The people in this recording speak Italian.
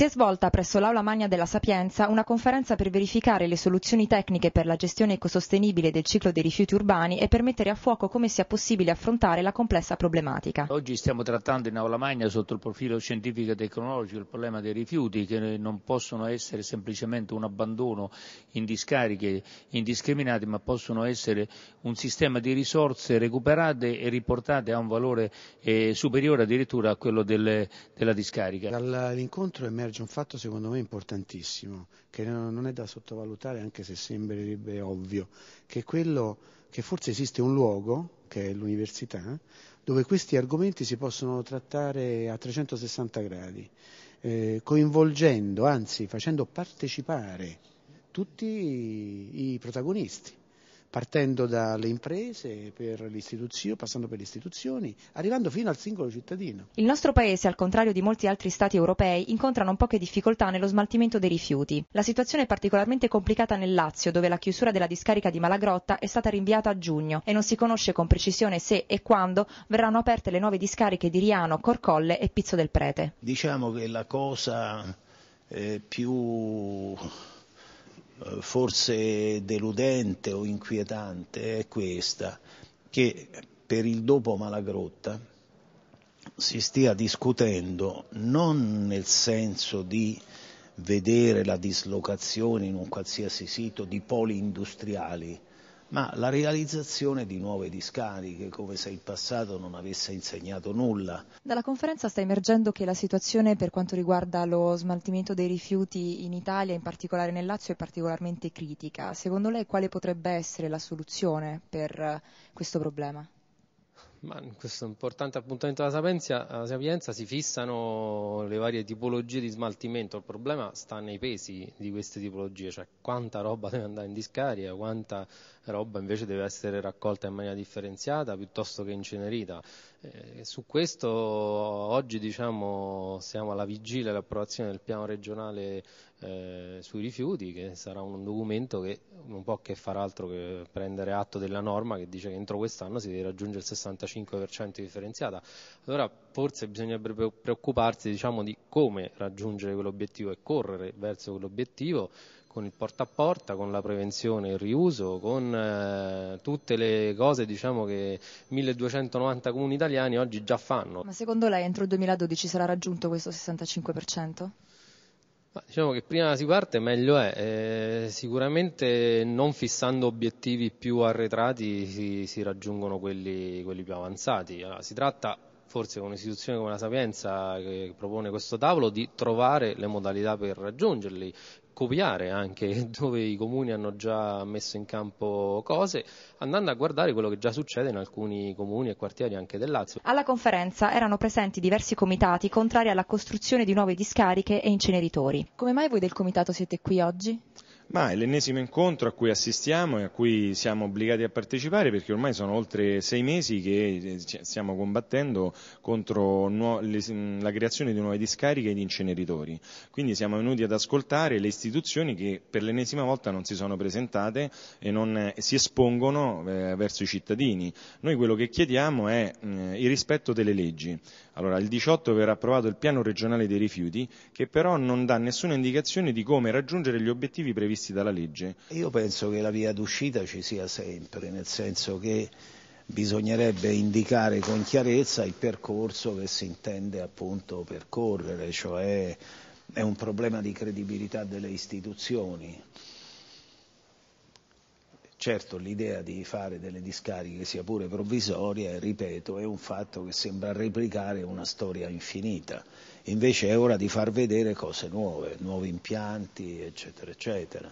Si è svolta presso l'Aula Magna della Sapienza una conferenza per verificare le soluzioni tecniche per la gestione ecosostenibile del ciclo dei rifiuti urbani e per mettere a fuoco come sia possibile affrontare la complessa problematica. Oggi stiamo trattando in Aula Magna sotto il profilo scientifico e tecnologico il problema dei rifiuti che non possono essere semplicemente un abbandono in discariche indiscriminate ma possono essere un sistema di risorse recuperate e riportate a un valore eh, superiore addirittura a quello del, della discarica. Dall'incontro emerge emerge un fatto secondo me importantissimo, che non è da sottovalutare anche se sembrerebbe ovvio, che è quello che forse esiste un luogo, che è l'università, dove questi argomenti si possono trattare a 360 gradi, eh, coinvolgendo, anzi facendo partecipare tutti i protagonisti partendo dalle imprese, per passando per le istituzioni, arrivando fino al singolo cittadino. Il nostro Paese, al contrario di molti altri Stati europei, incontra non poche difficoltà nello smaltimento dei rifiuti. La situazione è particolarmente complicata nel Lazio, dove la chiusura della discarica di Malagrotta è stata rinviata a giugno e non si conosce con precisione se e quando verranno aperte le nuove discariche di Riano, Corcolle e Pizzo del Prete. Diciamo che la cosa eh, più eh, forse deludente o inquietante è questa, che per il dopo Malagrotta si stia discutendo non nel senso di vedere la dislocazione in un qualsiasi sito di poli industriali, ma la realizzazione di nuove discariche, come se il passato non avesse insegnato nulla. Dalla conferenza sta emergendo che la situazione per quanto riguarda lo smaltimento dei rifiuti in Italia, in particolare nel Lazio, è particolarmente critica. Secondo lei quale potrebbe essere la soluzione per eh, questo problema? Ma in questo importante appuntamento della sapienza, sapienza, si fissano le varie tipologie di smaltimento, il problema sta nei pesi di queste tipologie, cioè quanta roba deve andare in discarica, quanta roba invece deve essere raccolta in maniera differenziata piuttosto che incenerita. Eh, su questo oggi diciamo, siamo alla vigilia dell'approvazione del piano regionale eh, sui rifiuti, che sarà un documento che non può che far altro che prendere atto della norma che dice che entro quest'anno si deve raggiungere il 65% di differenziata. Allora forse bisognerebbe preoccuparsi diciamo, di come raggiungere quell'obiettivo e correre verso quell'obiettivo con il porta a porta, con la prevenzione e il riuso, con eh, tutte le cose diciamo, che 1290 comuni italiani oggi già fanno. Ma secondo lei entro il 2012 sarà raggiunto questo 65%? Ma diciamo che prima si parte meglio è, eh, sicuramente non fissando obiettivi più arretrati si, si raggiungono quelli, quelli più avanzati. Allora, si tratta forse con un'istituzione come la Sapienza che propone questo tavolo, di trovare le modalità per raggiungerli, copiare anche dove i comuni hanno già messo in campo cose, andando a guardare quello che già succede in alcuni comuni e quartieri anche del Lazio. Alla conferenza erano presenti diversi comitati contrari alla costruzione di nuove discariche e inceneritori. Come mai voi del comitato siete qui oggi? Ma è l'ennesimo incontro a cui assistiamo e a cui siamo obbligati a partecipare perché ormai sono oltre sei mesi che eh, stiamo combattendo contro la creazione di nuove discariche e di inceneritori. Quindi siamo venuti ad ascoltare le istituzioni che per l'ennesima volta non si sono presentate e non eh, si espongono eh, verso i cittadini. Noi quello che chiediamo è il rispetto delle leggi. Allora, il 18 verrà approvato il piano regionale dei rifiuti che però non dà nessuna indicazione di come raggiungere gli obiettivi previsti previsti dalla legge? Io penso che la via d'uscita ci sia sempre, nel senso che bisognerebbe indicare con chiarezza il percorso che si intende appunto percorrere, cioè è un problema di credibilità delle istituzioni. Certo l'idea di fare delle discariche sia pure provvisoria, ripeto, è un fatto che sembra replicare una storia infinita. Invece è ora di far vedere cose nuove, nuovi impianti, eccetera, eccetera.